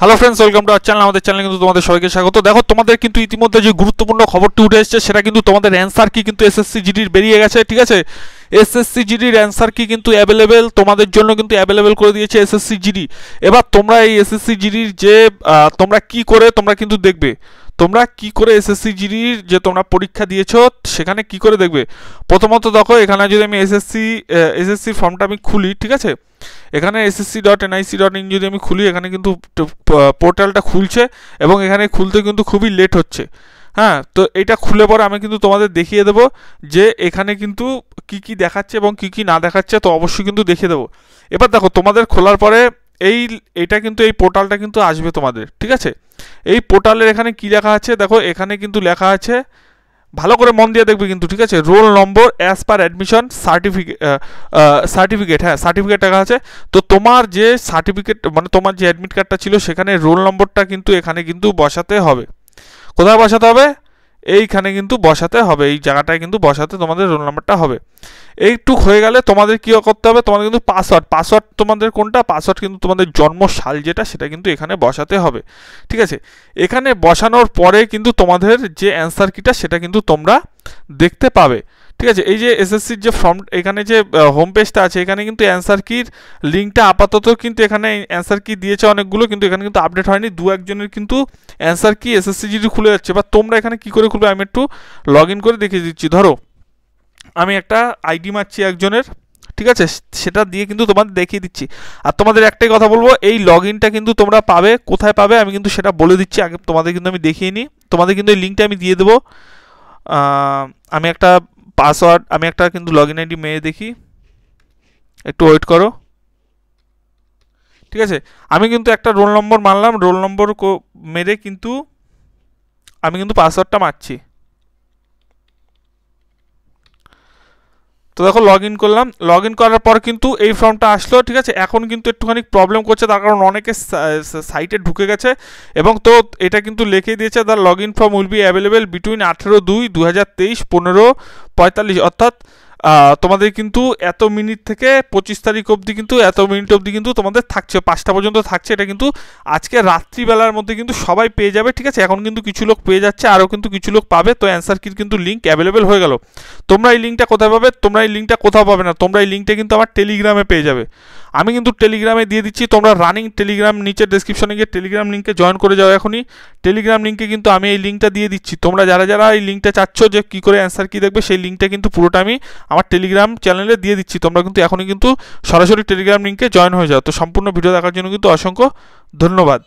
hello friends welcome to our channel আমাদের চ্যানেলে কিন্তু তোমাদের সবাইকে স্বাগত দেখো তোমাদের কিন্তু ইতিমধ্যে যে গুরুত্বপূর্ণ খবরটি উঠে এসেছে সেটা কিন্তু তোমাদের অ্যান্সার কি কিন্তু এসএসসি জিডির বেরিয়ে গেছে ঠিক আছে এসএসসি জিডির অ্যান্সার কি কিন্তু অ্যাভেলেবেল তোমাদের জন্য কিন্তু অ্যাভেলেবেল করে দিয়েছে এসএসসি জিডি এবার তোমরা এই এসএসসি জিডির যে তোমরা কি করে তোমরা কিন্তু দেখবে তোমরা কি করে এসএসসি জিডির যে তোমরা পরীক্ষা দিয়েছো সেখানে কি করে দেখবে প্রথমত দেখো এখানে যদি আমি এসএসসি এসএসসি ফর্মটা আমি খুলি ঠিক আছে এখানে SSC dot NIC dot in যদি আমি খুলি এখানে কিন্তু পোর্টালটা খুলছে এবং এখানে খুলতে কিন্তু খুবই লেট হচ্ছে হ্যাঁ তো এটা খুলে পরে আমি কিন্তু তোমাদের দেখিয়ে দেবো যে এখানে কিন্তু কি কি দেখাচ্ছে এবং কি কি না দেখাচ্ছে তো অবশ্যই কিন্তু দেখিয়ে দেবো এবার দেখো তোমাদের খোলার পরে এই এটা কিন্তু এই পোর্টালটা কিন্তু আসবে তোমাদের ঠিক আছে এই পোর্টালের এখানে কি লেখা আছে দেখো এখানে কিন্তু লেখা আছে ভালো করে মন দিয়ে দেখবে কিন্তু ঠিক আছে roll number as per admission certificate certificate হ্যাঁ সার্টিফিকেট লেখা আছে তো তোমার যে সার্টিফিকেট মানে তোমার যে অ্যাডমিট কার্ডটা ছিল সেখানে রোল নম্বরটা কিন্তু এখানে কিন্তু বসাতে হবে কোথায় বসাতে হবে এইখানে কিন্তু বসাতে হবে এই জায়গাটায় কিন্তু বসাতে তোমাদের রোল নাম্বারটা হবে এইটুক হয়ে গেলে তোমাদের কী করতে হবে তোমাদের কিন্তু পাসওয়ার্ড পাসওয়ার্ড তোমাদের কোনটা পাসওয়ার্ড কিন্তু তোমাদের জন্মশাল যেটা সেটা কিন্তু এখানে বসাতে হবে ঠিক আছে এখানে বসানোর পরে কিন্তু তোমাদের যে অ্যান্সার কিটা সেটা কিন্তু তোমরা দেখতে পাবে ঠিক আছে এই যে এসএসসির যে ফর্ম এখানে যে হোম পেজটা আছে এখানে কিন্তু অ্যান্সার কির লিঙ্কটা আপাতত কিন্তু এখানে অ্যান্সার কি দিয়েছে অনেকগুলো কিন্তু এখানে কিন্তু আপডেট হয়নি দু একজনের কিন্তু অ্যান্সার কি এসএসসি যদি খুলে যাচ্ছে বা তোমরা এখানে কি করে খুলবে আমি একটু লগ করে দেখিয়ে দিচ্ছি ধরো আমি একটা আইডি মারছি একজনের ঠিক আছে সেটা দিয়ে কিন্তু তোমাদের দেখিয়ে দিচ্ছি আর তোমাদের একটাই কথা বলবো এই লগ ইনটা কিন্তু তোমরা পাবে কোথায় পাবে আমি কিন্তু সেটা বলে দিচ্ছি আগে তোমাদের কিন্তু আমি দেখিয়ে নিই তোমাদের কিন্তু এই লিঙ্কটা আমি দিয়ে দেবো আমি একটা পাসওয়ার্ড আমি একটা কিন্তু লগ ইন আইডি মেয়ে দেখি একটু ওয়েট করো ঠিক আছে আমি কিন্তু একটা রোল নম্বর মানলাম রোল নম্বর মেরে কিন্তু আমি কিন্তু পাসওয়ার্ডটা মারছি তো দেখো লগ ইন করলাম লগ ইন করার পর কিন্তু এই ফর্মটা আসলো ঠিক আছে এখন কিন্তু একটুখানি প্রবলেম করছে তার কারণ অনেকে সাইটে ঢুকে গেছে এবং তো এটা কিন্তু লিখে দিয়েছে the log in form will be available between আঠেরো দুই দু হাজার তেইশ পনেরো পঁয়তাল্লিশ অর্থাৎ তোমাদের কিন্তু এত মিনিট থেকে পঁচিশ তারিখ অবধি কিন্তু এত মিনিট অবধি কিন্তু তোমাদের থাকছে পাঁচটা পর্যন্ত থাকছে এটা কিন্তু আজকে রাত্রিবেলার মধ্যে কিন্তু সবাই পেয়ে যাবে ঠিক আছে এখন কিন্তু কিছু লোক পেয়ে যাচ্ছে আরও কিন্তু কিছু লোক পাবে তো অ্যান্সার কিট কিন্তু লিঙ্ক অ্যাভেলেবেল হয়ে গেল তোমরা এই লিঙ্কটা কোথায় পাবে তোমরা এই লিঙ্কটা কোথাও পাবে না তোমরা এই লিঙ্কটা কিন্তু আমার টেলিগ্রামে পেয়ে যাবে আমি কিন্তু টেলিগ্রামে দিয়ে দিচ্ছি তোমরা রানিং টেলিগ্রাম নিচের ডিসক্রিপশনে গিয়ে টেলিগ্রাম লিঙ্কে জয়েন করে যাও এখনই টেলিগ্রাম লিঙ্কে কিন্তু আমি এই লিঙ্কটা দিয়ে দিচ্ছি তোমরা যারা যারা এই লিঙ্কটা চাচ্ছ যে কী করে অ্যান্সার কী দেখবে সেই লিঙ্কটা কিন্তু পুরোটা আমি আমার টেলিগ্রাম চ্যানেলে দিয়ে দিচ্ছি তোমরা কিন্তু এখনই কিন্তু সরাসরি টেলিগ্রাম লিঙ্কে জয়েন হয়ে যাও তো সম্পূর্ণ ভিডিও দেখার জন্য কিন্তু অসংখ্য ধন্যবাদ